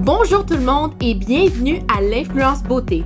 Bonjour tout le monde et bienvenue à l'influence beauté.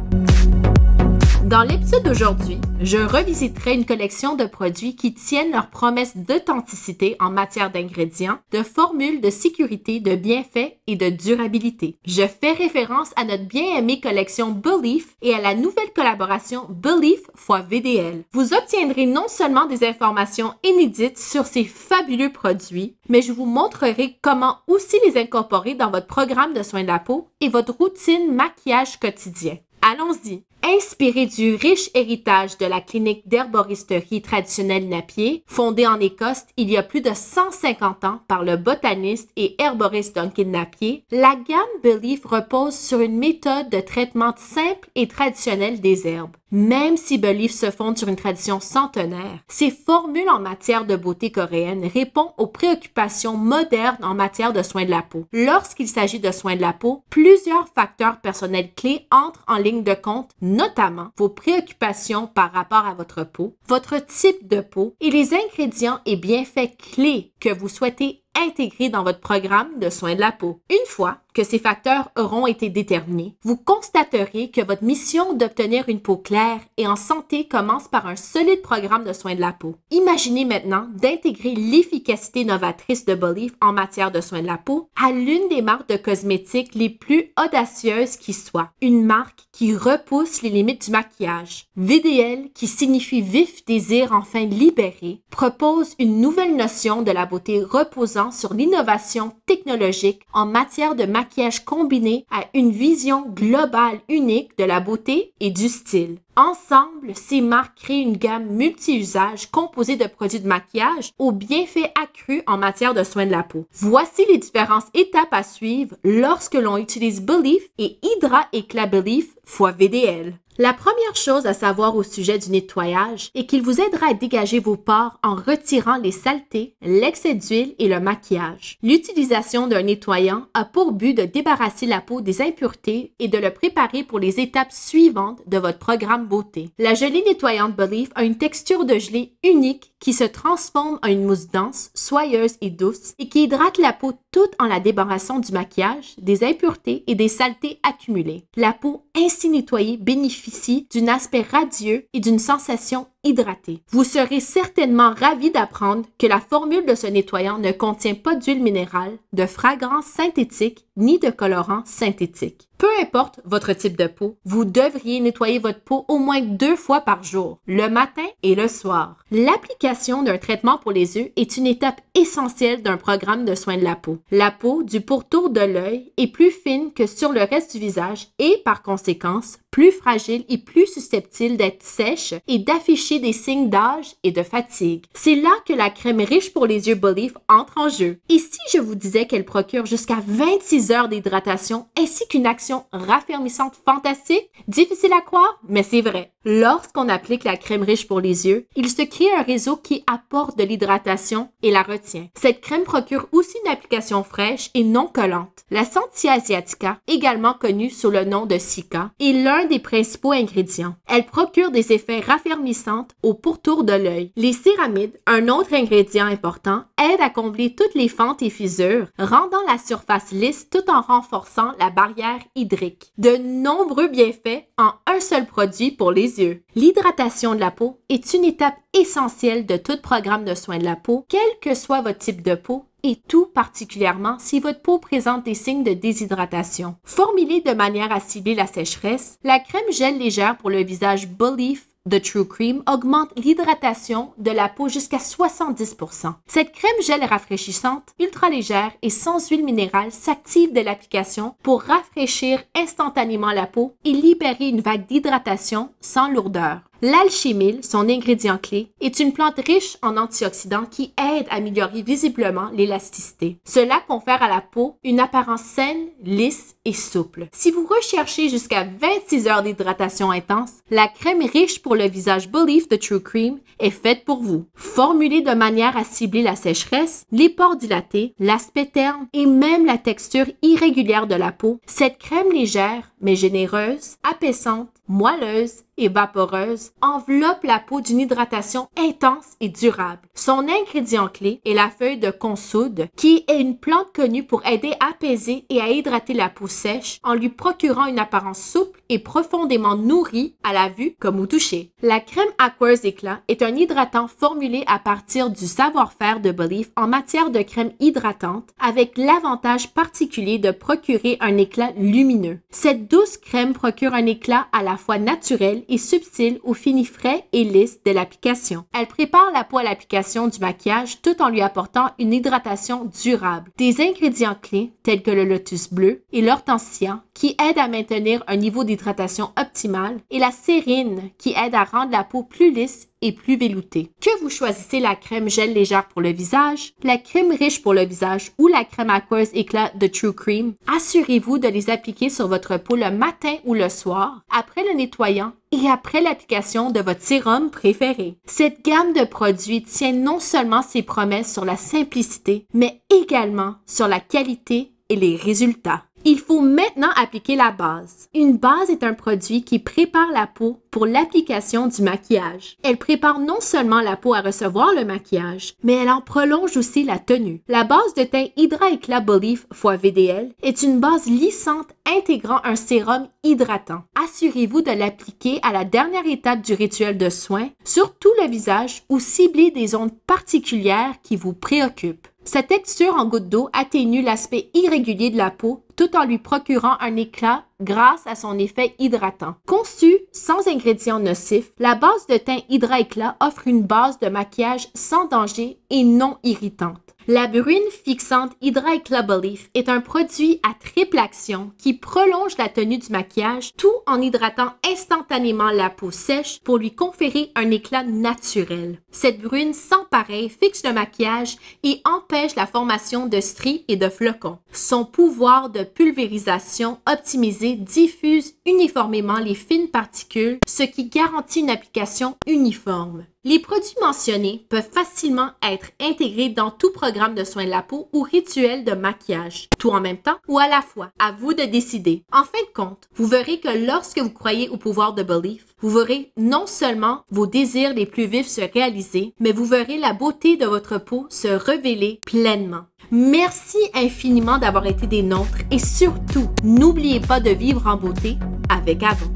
Dans l'épisode d'aujourd'hui, je revisiterai une collection de produits qui tiennent leurs promesses d'authenticité en matière d'ingrédients, de formules de sécurité, de bienfaits et de durabilité. Je fais référence à notre bien-aimée collection Belief et à la nouvelle collaboration Belief x VDL. Vous obtiendrez non seulement des informations inédites sur ces fabuleux produits, mais je vous montrerai comment aussi les incorporer dans votre programme de soins de la peau et votre routine maquillage quotidien. Allons-y! Inspiré du riche héritage de la clinique d'herboristerie traditionnelle Napier, fondée en Écosse il y a plus de 150 ans par le botaniste et herboriste Duncan Napier, la gamme Belief repose sur une méthode de traitement simple et traditionnelle des herbes. Même si Belief se fonde sur une tradition centenaire, ses formules en matière de beauté coréenne répondent aux préoccupations modernes en matière de soins de la peau. Lorsqu'il s'agit de soins de la peau, plusieurs facteurs personnels clés entrent en ligne de compte, notamment vos préoccupations par rapport à votre peau, votre type de peau et les ingrédients et bienfaits clés que vous souhaitez intégrer dans votre programme de soins de la peau. Une fois que ces facteurs auront été déterminés, vous constaterez que votre mission d'obtenir une peau claire et en santé commence par un solide programme de soins de la peau. Imaginez maintenant d'intégrer l'efficacité novatrice de Belief en matière de soins de la peau à l'une des marques de cosmétiques les plus audacieuses qui soient. Une marque qui repousse les limites du maquillage. VDL, qui signifie vif désir enfin libéré, propose une nouvelle notion de la beauté reposant sur l'innovation technologique en matière de maquillage maquillage combiné à une vision globale unique de la beauté et du style. Ensemble, ces marques créent une gamme multi-usage composée de produits de maquillage aux bienfaits accrus en matière de soins de la peau. Voici les différentes étapes à suivre lorsque l'on utilise Belief et Hydra Éclat Belief fois VDL. La première chose à savoir au sujet du nettoyage est qu'il vous aidera à dégager vos pores en retirant les saletés, l'excès d'huile et le maquillage. L'utilisation d'un nettoyant a pour but de débarrasser la peau des impuretés et de le préparer pour les étapes suivantes de votre programme beauté. La gelée nettoyante Belief a une texture de gelée unique qui se transforme en une mousse dense, soyeuse et douce et qui hydrate la peau tout en la débarrassant du maquillage, des impuretés et des saletés accumulées. La peau ainsi nettoyée bénéficie d'un aspect radieux et d'une sensation hydratée. Vous serez certainement ravi d'apprendre que la formule de ce nettoyant ne contient pas d'huile minérale, de fragrance synthétique ni de colorants synthétique. Peu importe votre type de peau, vous devriez nettoyer votre peau au moins deux fois par jour, le matin et le soir. L'application d'un traitement pour les yeux est une étape essentiel essentielle d'un programme de soins de la peau. La peau du pourtour de l'œil est plus fine que sur le reste du visage et, par conséquence, plus fragile et plus susceptible d'être sèche et d'afficher des signes d'âge et de fatigue. C'est là que la crème riche pour les yeux Belief entre en jeu. Et si je vous disais qu'elle procure jusqu'à 26 heures d'hydratation ainsi qu'une action raffermissante fantastique, difficile à croire, mais c'est vrai. Lorsqu'on applique la crème riche pour les yeux, il se crée un réseau qui apporte de l'hydratation et la retient. Cette crème procure aussi une application fraîche et non collante. La Sentia asiatica, également connue sous le nom de Sika, est l'un des principaux ingrédients. Elle procure des effets raffermissants au pourtour de l'œil. Les céramides, un autre ingrédient important, aident à combler toutes les fentes et fissures, rendant la surface lisse tout en renforçant la barrière hydrique. De nombreux bienfaits en un seul produit pour les yeux. L'hydratation de la peau est une étape essentielle de tout programme de soins de la peau, quel que soit votre type de peau et tout particulièrement si votre peau présente des signes de déshydratation. Formulée de manière à cibler la sécheresse, la crème gel légère pour le visage Belief de True Cream augmente l'hydratation de la peau jusqu'à 70%. Cette crème gel rafraîchissante, ultra légère et sans huile minérale s'active de l'application pour rafraîchir instantanément la peau et libérer une vague d'hydratation sans lourdeur. L'alchimile, son ingrédient clé, est une plante riche en antioxydants qui aide à améliorer visiblement l'élasticité. Cela confère à la peau une apparence saine, lisse et souple. Si vous recherchez jusqu'à 26 heures d'hydratation intense, la crème riche pour le visage Belief de True Cream est faite pour vous. Formulée de manière à cibler la sécheresse, les pores dilatés, l'aspect terne et même la texture irrégulière de la peau, cette crème légère mais généreuse, apaisante, moelleuse et vaporeuse, enveloppe la peau d'une hydratation intense et durable. Son ingrédient clé est la feuille de consoude, qui est une plante connue pour aider à apaiser et à hydrater la peau sèche en lui procurant une apparence souple et profondément nourrie à la vue comme au toucher. La crème Aqueuse Éclat est un hydratant formulé à partir du savoir-faire de Belief en matière de crème hydratante avec l'avantage particulier de procurer un éclat lumineux. Cette douce crème procure un éclat à la fois naturel et subtil au fini frais et lisse de l'application. Elle prépare la peau à l'application du maquillage tout en lui apportant une hydratation durable. Des ingrédients clés tels que le lotus bleu et l'hortensia qui aide à maintenir un niveau d'hydratation optimal, et la sérine, qui aide à rendre la peau plus lisse et plus veloutée. Que vous choisissez la crème gel légère pour le visage, la crème riche pour le visage ou la crème aqueuse éclat de True Cream, assurez-vous de les appliquer sur votre peau le matin ou le soir, après le nettoyant et après l'application de votre sérum préféré. Cette gamme de produits tient non seulement ses promesses sur la simplicité, mais également sur la qualité et les résultats. Il faut maintenant appliquer la base. Une base est un produit qui prépare la peau pour l'application du maquillage. Elle prépare non seulement la peau à recevoir le maquillage, mais elle en prolonge aussi la tenue. La base de teint Hydra Éclat Belief x VDL est une base lissante intégrant un sérum hydratant. Assurez-vous de l'appliquer à la dernière étape du rituel de soins sur tout le visage ou cibler des zones particulières qui vous préoccupent. Sa texture en goutte d'eau atténue l'aspect irrégulier de la peau tout en lui procurant un éclat grâce à son effet hydratant. Conçue sans ingrédients nocifs, la base de teint Hydra Éclat offre une base de maquillage sans danger et non irritante. La brune fixante Hydra Éclat Belief est un produit à triple action qui prolonge la tenue du maquillage tout en hydratant instantanément la peau sèche pour lui conférer un éclat naturel. Cette brune sans pareil fixe le maquillage et empêche la formation de stries et de flocons. Son pouvoir de pulvérisation optimisé diffuse uniformément les fines particules, ce qui garantit une application uniforme. Les produits mentionnés peuvent facilement être intégrés dans tout programme de soins de la peau ou rituel de maquillage, tout en même temps ou à la fois. À vous de décider. En fin de compte, vous verrez que lorsque vous croyez au pouvoir de Belief, vous verrez non seulement vos désirs les plus vifs se réaliser, mais vous verrez la beauté de votre peau se révéler pleinement. Merci infiniment d'avoir été des nôtres et surtout, n'oubliez pas de vivre en beauté avec avant.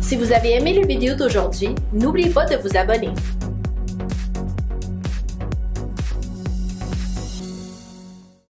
Si vous avez aimé la vidéo d'aujourd'hui, n'oubliez pas de vous abonner.